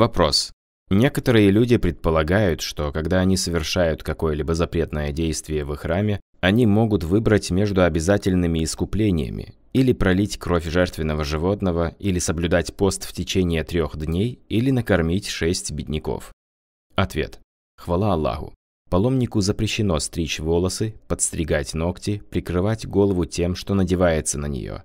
Вопрос. Некоторые люди предполагают, что когда они совершают какое-либо запретное действие в храме, они могут выбрать между обязательными искуплениями или пролить кровь жертвенного животного, или соблюдать пост в течение трех дней, или накормить шесть бедняков. Ответ. Хвала Аллаху. Паломнику запрещено стричь волосы, подстригать ногти, прикрывать голову тем, что надевается на нее.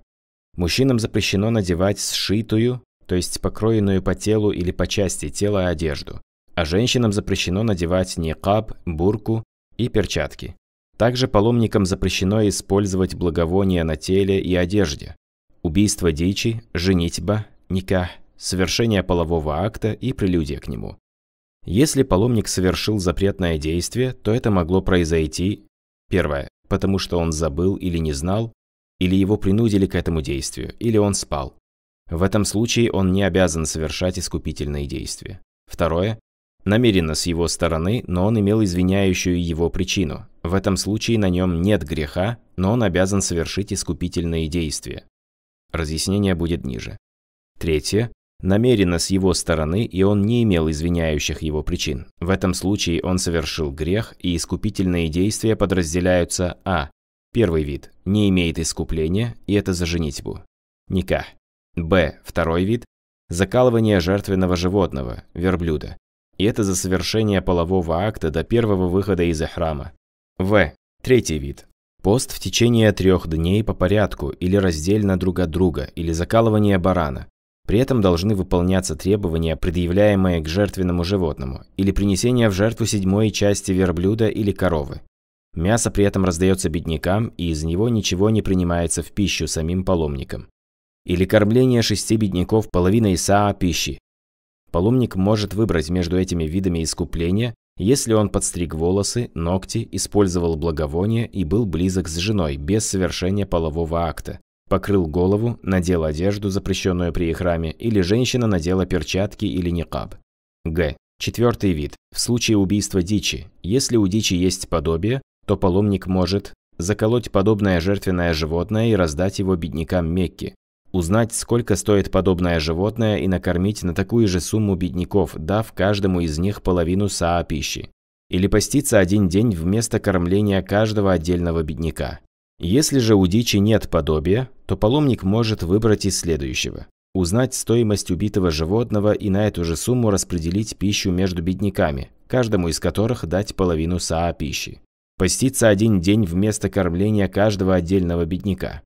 Мужчинам запрещено надевать сшитую, то есть покроенную по телу или по части тела одежду, а женщинам запрещено надевать никаб, бурку и перчатки. Также паломникам запрещено использовать благовония на теле и одежде. Убийство дичи, женитьба, ника, совершение полового акта и прелюдия к нему. Если паломник совершил запретное действие, то это могло произойти первое, потому что он забыл или не знал, или его принудили к этому действию, или он спал. В этом случае он не обязан совершать искупительные действия. Второе. Намеренно с его стороны, но он имел извиняющую его причину. В этом случае на нем нет греха, но он обязан совершить искупительные действия. Разъяснение будет ниже. Третье. Намеренно с его стороны, и он не имел извиняющих его причин. В этом случае он совершил грех, и искупительные действия подразделяются а. Первый вид – не имеет искупления, и это за женитьбу. Никах. Б. Второй вид – закалывание жертвенного животного, верблюда. И это за совершение полового акта до первого выхода из храма. В. Третий вид – пост в течение трех дней по порядку или раздельно друг от друга, или закалывание барана. При этом должны выполняться требования, предъявляемые к жертвенному животному, или принесение в жертву седьмой части верблюда или коровы. Мясо при этом раздается беднякам, и из него ничего не принимается в пищу самим паломникам или кормление шести бедняков половиной саа пищи. Паломник может выбрать между этими видами искупления, если он подстриг волосы, ногти, использовал благовоние и был близок с женой без совершения полового акта, покрыл голову, надел одежду, запрещенную при храме, или женщина надела перчатки или никаб. Г. Четвертый вид. В случае убийства дичи, если у дичи есть подобие, то паломник может заколоть подобное жертвенное животное и раздать его беднякам Мекки, узнать, сколько стоит подобное животное и накормить на такую же сумму бедняков, дав каждому из них половину саа пищи. Или поститься один день вместо кормления каждого отдельного бедняка. Если же у дичи нет подобия, то паломник может выбрать из следующего. Узнать стоимость убитого животного и на эту же сумму распределить пищу между бедняками, каждому из которых дать половину саа пищи. Поститься один день вместо кормления каждого отдельного бедняка.